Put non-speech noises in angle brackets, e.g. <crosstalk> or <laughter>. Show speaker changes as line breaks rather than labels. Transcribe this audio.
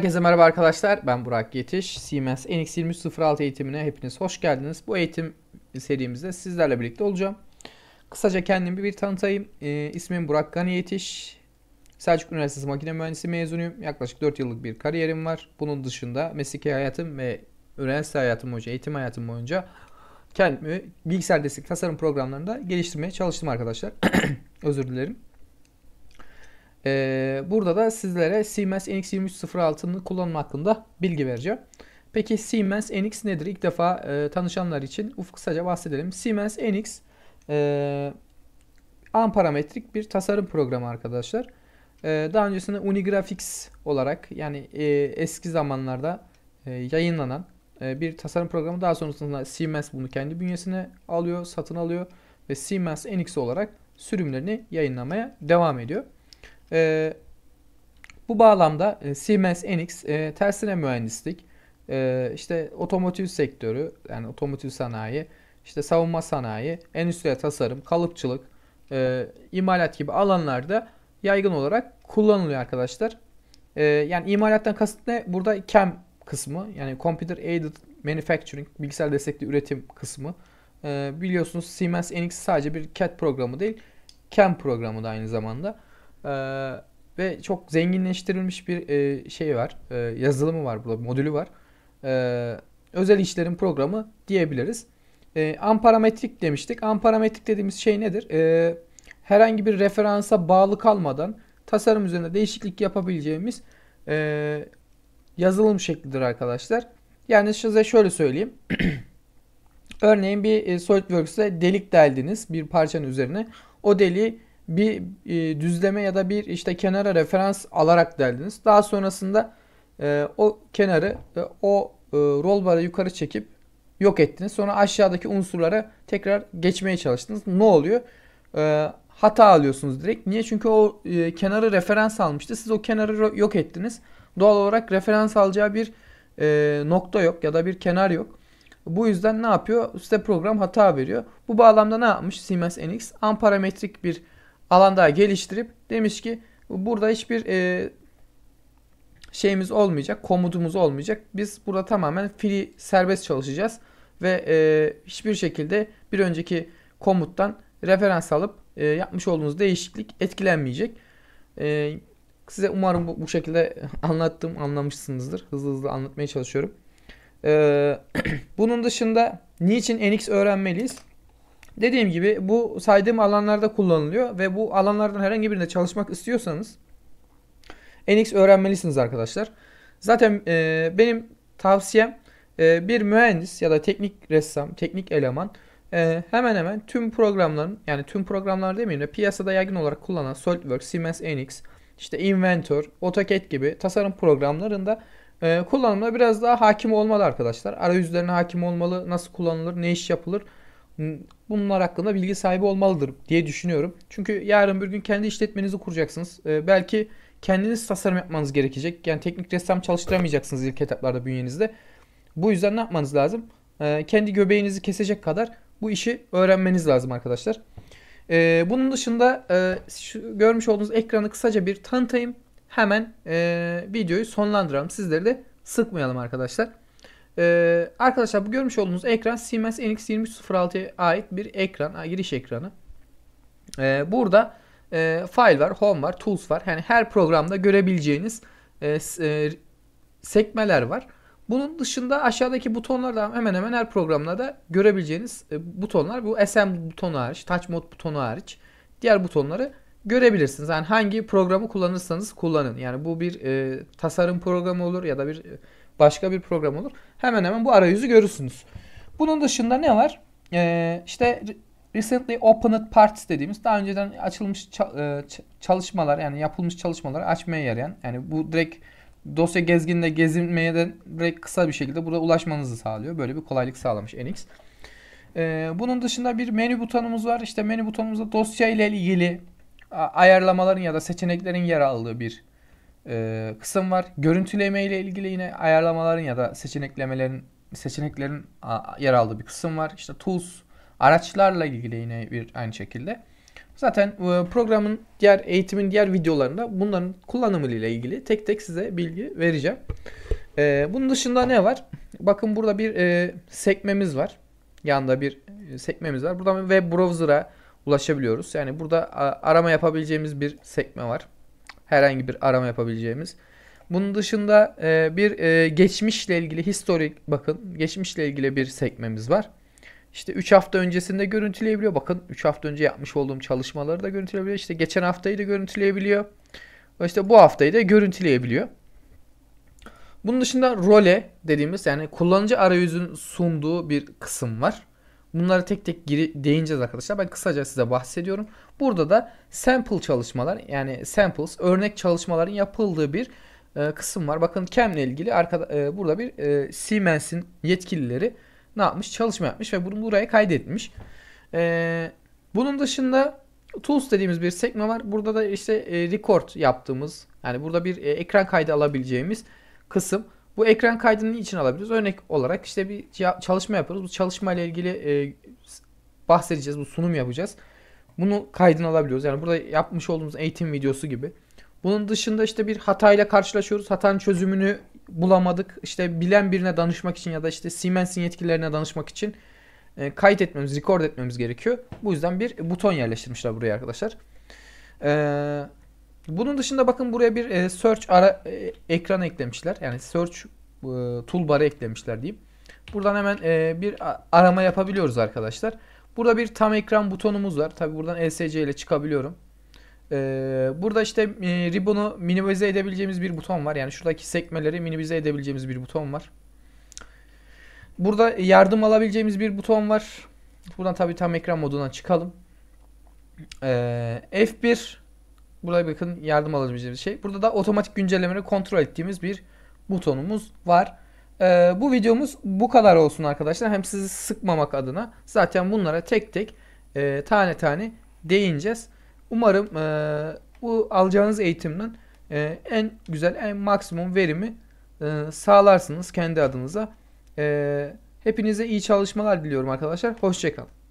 Herkese merhaba arkadaşlar. Ben Burak Yetiş. CMS NX2306 eğitimine hepiniz hoş geldiniz. Bu eğitim serimizde sizlerle birlikte olacağım. Kısaca kendimi bir tanıtayım. E, ismim Burak Gani Yetiş. Selçuk Üniversitesi Makine Mühendisi mezunuyum. Yaklaşık 4 yıllık bir kariyerim var. Bunun dışında mesleki hayatım ve üniversite hayatım boyunca, eğitim hayatım boyunca kendimi bilgisayar destek tasarım programlarında geliştirmeye çalıştım arkadaşlar. <clears throat> Özür dilerim. Ee, burada da sizlere Siemens NX2306'nı kullanım hakkında bilgi vereceğim. Peki Siemens NX nedir? İlk defa e, tanışanlar için ufuk kısaca bahsedelim. Siemens NX e, an parametrik bir tasarım programı arkadaşlar. E, daha öncesinde Unigraphics olarak yani e, eski zamanlarda e, yayınlanan e, bir tasarım programı. Daha sonrasında Siemens bunu kendi bünyesine alıyor, satın alıyor ve Siemens NX olarak sürümlerini yayınlamaya devam ediyor. E, bu bağlamda e, Siemens Enix e, tersine mühendislik, e, işte otomotiv sektörü yani otomotiv sanayi, işte savunma sanayi, endüstriyel tasarım, kalıpçılık, e, imalat gibi alanlarda yaygın olarak kullanılıyor arkadaşlar. E, yani imalattan kasıt ne? Burada CAM kısmı yani Computer Aided Manufacturing, bilgisayar destekli üretim kısmı. E, biliyorsunuz Siemens Enix sadece bir CAD programı değil, CAM programı da aynı zamanda. Ee, ve çok zenginleştirilmiş bir e, şey var. E, yazılımı var burada, modülü var. E, özel işlerin programı diyebiliriz. E, amparametrik demiştik. Amparametrik dediğimiz şey nedir? E, herhangi bir referansa bağlı kalmadan tasarım üzerinde değişiklik yapabileceğimiz e, yazılım şeklidir arkadaşlar. Yani size şöyle söyleyeyim. <clears throat> Örneğin bir e, SolidWorks'te delik deldiniz bir parçanın üzerine. O deliği bir e, düzleme ya da bir işte kenara referans alarak deldiniz. Daha sonrasında e, o kenarı e, o e, roll yukarı çekip yok ettiniz. Sonra aşağıdaki unsurlara tekrar geçmeye çalıştınız. Ne oluyor? E, hata alıyorsunuz direkt. Niye? Çünkü o e, kenarı referans almıştı. Siz o kenarı yok ettiniz. Doğal olarak referans alacağı bir e, nokta yok ya da bir kenar yok. Bu yüzden ne yapıyor? Size program hata veriyor. Bu bağlamda ne yapmış Siemens NX? Amparametrik bir alan daha geliştirip demiş ki burada hiçbir e, şeyimiz olmayacak, komutumuz olmayacak. Biz burada tamamen free serbest çalışacağız ve e, hiçbir şekilde bir önceki komuttan referans alıp e, yapmış olduğunuz değişiklik etkilenmeyecek. E, size umarım bu, bu şekilde <laughs> anlattım, anlamışsınızdır. Hızlı hızlı anlatmaya çalışıyorum. E, <clears throat> bunun dışında niçin NX öğrenmeliyiz? Dediğim gibi bu saydığım alanlarda kullanılıyor ve bu alanlardan herhangi birinde çalışmak istiyorsanız NX öğrenmelisiniz arkadaşlar. Zaten e, benim tavsiyem e, bir mühendis ya da teknik ressam, teknik eleman e, hemen hemen tüm programların yani tüm programlar demeyeyim de piyasada yaygın olarak kullanılan SolidWorks, Siemens NX, işte Inventor, AutoCAD gibi tasarım programlarında e, kullanımına biraz daha hakim olmalı arkadaşlar. Arayüzlerine hakim olmalı, nasıl kullanılır, ne iş yapılır bunlar hakkında bilgi sahibi olmalıdır diye düşünüyorum. Çünkü yarın bir gün kendi işletmenizi kuracaksınız. Ee, belki kendiniz tasarım yapmanız gerekecek. Yani teknik ressam çalıştıramayacaksınız ilk etaplarda bünyenizde. Bu yüzden ne yapmanız lazım? Ee, kendi göbeğinizi kesecek kadar bu işi öğrenmeniz lazım arkadaşlar. Ee, bunun dışında e, şu, görmüş olduğunuz ekranı kısaca bir tanıtayım. Hemen e, videoyu sonlandıralım. Sizleri de sıkmayalım arkadaşlar. Ee, arkadaşlar bu görmüş olduğunuz ekran Siemens NX2306'ya ait bir ekran, giriş ekranı. Ee, burada e, file var, home var, tools var. Yani her programda görebileceğiniz e, e, sekmeler var. Bunun dışında aşağıdaki butonlar da hemen hemen her programda da görebileceğiniz e, butonlar. Bu SM butonu hariç, touch mode butonu hariç. Diğer butonları görebilirsiniz. Yani hangi programı kullanırsanız kullanın. Yani bu bir e, tasarım programı olur ya da bir e, başka bir program olur. Hemen hemen bu arayüzü görürsünüz. Bunun dışında ne var? Ee, işte recently opened parts dediğimiz daha önceden açılmış e, çalışmalar yani yapılmış çalışmaları açmaya yarayan yani bu direkt dosya gezginde gezinmeye de direkt kısa bir şekilde burada ulaşmanızı sağlıyor. Böyle bir kolaylık sağlamış Nx. Ee, bunun dışında bir menü butonumuz var. İşte menü butonumuzda dosya ile ilgili ayarlamaların ya da seçeneklerin yer aldığı bir e, kısım var. Görüntüleme ile ilgili yine ayarlamaların ya da seçeneklemelerin seçeneklerin yer aldığı bir kısım var. İşte tools araçlarla ilgili yine bir aynı şekilde. Zaten e, programın diğer eğitimin diğer videolarında bunların kullanımı ile ilgili tek tek size bilgi vereceğim. E, bunun dışında ne var? Bakın burada bir e, sekmemiz var. Yanında bir e, sekmemiz var. Buradan web browser'a ulaşabiliyoruz. Yani burada arama yapabileceğimiz bir sekme var. Herhangi bir arama yapabileceğimiz. Bunun dışında e, bir e, geçmişle ilgili historik bakın geçmişle ilgili bir sekmemiz var. İşte 3 hafta öncesinde görüntüleyebiliyor. Bakın 3 hafta önce yapmış olduğum çalışmaları da görüntüleyebiliyor. İşte geçen haftayı da görüntüleyebiliyor. İşte bu haftayı da görüntüleyebiliyor. Bunun dışında role dediğimiz yani kullanıcı arayüzün sunduğu bir kısım var. Bunlara tek tek giri, değineceğiz arkadaşlar. Ben kısaca size bahsediyorum. Burada da sample çalışmalar yani samples örnek çalışmaların yapıldığı bir e, kısım var. Bakın CAM ile ilgili arkada, e, burada bir e, Siemens'in yetkilileri ne yapmış? Çalışma yapmış ve bunu buraya kaydetmiş. E, bunun dışında Tools dediğimiz bir sekme var. Burada da işte e, record yaptığımız yani burada bir e, ekran kaydı alabileceğimiz kısım. Bu ekran kaydını için alabiliriz? Örnek olarak işte bir çalışma yapıyoruz. Bu çalışma ile ilgili e, bahsedeceğiz. Bu sunum yapacağız. Bunu kaydını alabiliyoruz. Yani burada yapmış olduğumuz eğitim videosu gibi. Bunun dışında işte bir hatayla karşılaşıyoruz. Hatanın çözümünü bulamadık. İşte bilen birine danışmak için ya da işte Siemens'in yetkililerine danışmak için e, kayıt etmemiz, record etmemiz gerekiyor. Bu yüzden bir buton yerleştirmişler buraya arkadaşlar. Eee bunun dışında bakın buraya bir e, search ara e, ekranı eklemişler. Yani search e, toolbar'ı eklemişler diyeyim. Buradan hemen e, bir arama yapabiliyoruz arkadaşlar. Burada bir tam ekran butonumuz var. Tabi buradan ESC ile çıkabiliyorum. Ee, burada işte e, ribbon'u minimize edebileceğimiz bir buton var. Yani şuradaki sekmeleri minimize edebileceğimiz bir buton var. Burada yardım alabileceğimiz bir buton var. Buradan tabi tam ekran moduna çıkalım. Ee, F1 Burada bakın yardım alabileceğimiz şey. Burada da otomatik güncellemeleri kontrol ettiğimiz bir butonumuz var. Ee, bu videomuz bu kadar olsun arkadaşlar. Hem sizi sıkmamak adına zaten bunlara tek tek e, tane tane değineceğiz. Umarım e, bu alacağınız eğitimden e, en güzel, en maksimum verimi e, sağlarsınız kendi adınıza. E, hepinize iyi çalışmalar diliyorum arkadaşlar. Hoşçakalın.